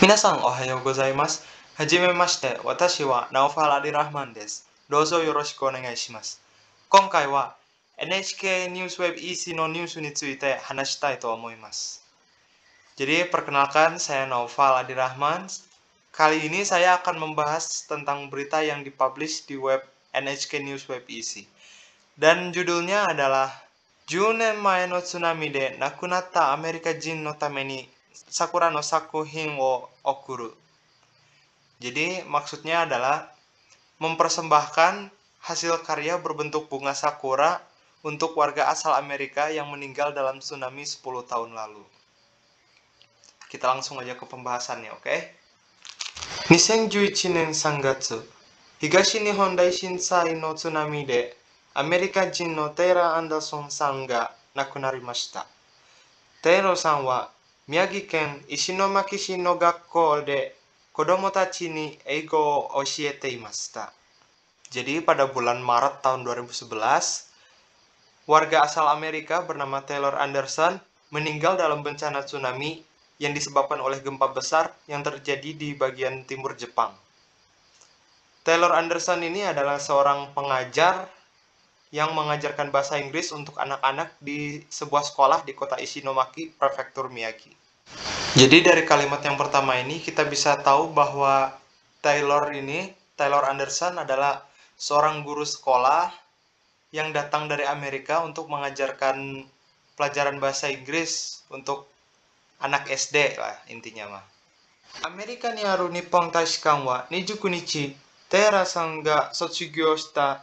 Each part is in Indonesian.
皆さんおはようございます。はじめまして、私はナオファラディ・ラハマンです。どうぞよろしくお願いします。今回は NHK NewsWeb EC のニュースについて話したいと思います。Jadi, perkenalkan saya Naufal Adi Rahman. Kali ini saya akan membahas tentang berita yang dipublish di web NHK News Web EC. Dan judulnya adalah Junen Mae Tsunami de Nakunata Amerika Jin Notameni sakura no sakuhin wo okuru. Jadi maksudnya adalah mempersembahkan hasil karya berbentuk bunga sakura untuk warga asal Amerika yang meninggal dalam tsunami 10 tahun lalu. Kita langsung aja ke pembahasannya, oke? Okay? 2011年3月、東日本大震災の津波でアメリカ人のテイラー・アンダーソンさんが亡くなりました。テイラーさんは Ishinomaki de Jadi pada bulan Maret tahun 2011, warga asal Amerika bernama Taylor Anderson meninggal dalam bencana tsunami yang disebabkan oleh gempa besar yang terjadi di bagian timur Jepang. Taylor Anderson ini adalah seorang pengajar yang mengajarkan bahasa Inggris untuk anak-anak di sebuah sekolah di kota Ishinomaki, Prefektur Miyagi. Jadi dari kalimat yang pertama ini kita bisa tahu bahwa Taylor ini, Taylor Anderson adalah seorang guru sekolah yang datang dari Amerika untuk mengajarkan pelajaran bahasa Inggris untuk anak SD lah intinya mah. Amerika ni aru Nippon Taishikan wa nijuku nichi Taylor-san sotsugyo shita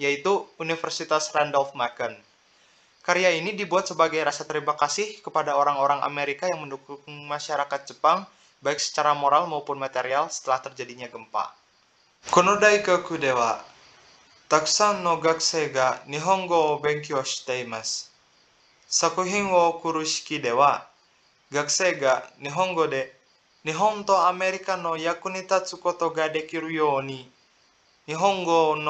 yaitu Universitas Randolph-Macon. Karya ini dibuat sebagai rasa terima kasih kepada orang-orang Amerika yang mendukung masyarakat Jepang baik secara moral maupun material setelah terjadinya gempa. Konodai kaku dewa, taksan no gakusei ga nihongo o benkyou shite imasu. Sakuhin wo okuru dewa, gakusei ga nihongo de nihon to Amerika no yaku koto ga dekiru you Nihongo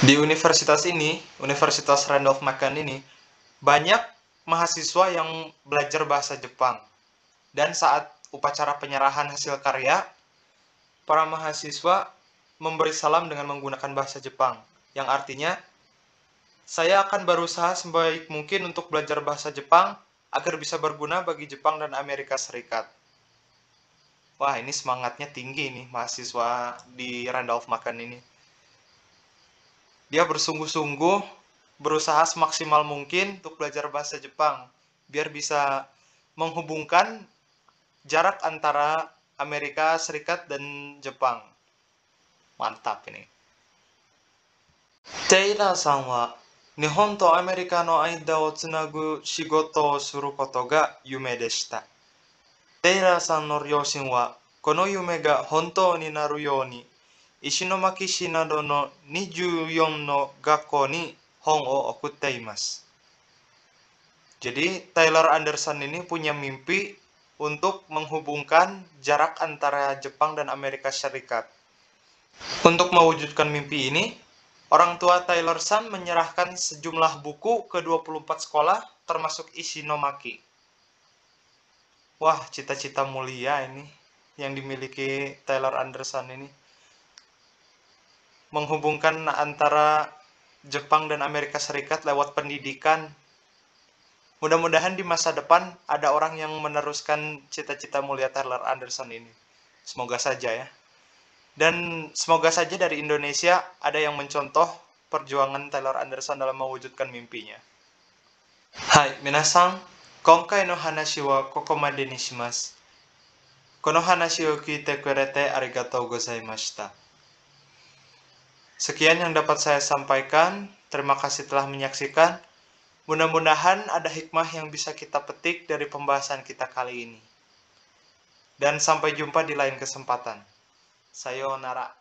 Di universitas ini, Universitas Randolph Macon ini, banyak mahasiswa yang belajar bahasa Jepang. Dan saat upacara penyerahan hasil karya, para mahasiswa memberi salam dengan menggunakan bahasa Jepang, yang artinya, saya akan berusaha sebaik mungkin untuk belajar bahasa Jepang agar bisa berguna bagi Jepang dan Amerika Serikat wah ini semangatnya tinggi nih mahasiswa di Randolph Makan ini. Dia bersungguh-sungguh berusaha semaksimal mungkin untuk belajar bahasa Jepang biar bisa menghubungkan jarak antara Amerika Serikat dan Jepang. Mantap ini. Teira-san wa 日本とアメリカの間をつなぐ仕事をすることが夢でした。平さんの両親はこの夢が本当になるように石巻市などの24 Jadi Taylor Anderson ini punya mimpi untuk menghubungkan jarak antara Jepang dan Amerika Serikat. Untuk mewujudkan mimpi ini, orang tua Taylor Sun menyerahkan sejumlah buku ke 24 sekolah termasuk Ishinomaki wah cita-cita mulia ini yang dimiliki Taylor Anderson ini menghubungkan antara Jepang dan Amerika Serikat lewat pendidikan. Mudah-mudahan di masa depan ada orang yang meneruskan cita-cita mulia Taylor Anderson ini. Semoga saja ya. Dan semoga saja dari Indonesia ada yang mencontoh perjuangan Taylor Anderson dalam mewujudkan mimpinya. Hai, minasang. Sekian yang dapat saya sampaikan. Terima kasih telah menyaksikan. Mudah-mudahan ada hikmah yang bisa kita petik dari pembahasan kita kali ini. Dan sampai jumpa di lain kesempatan. Sayonara.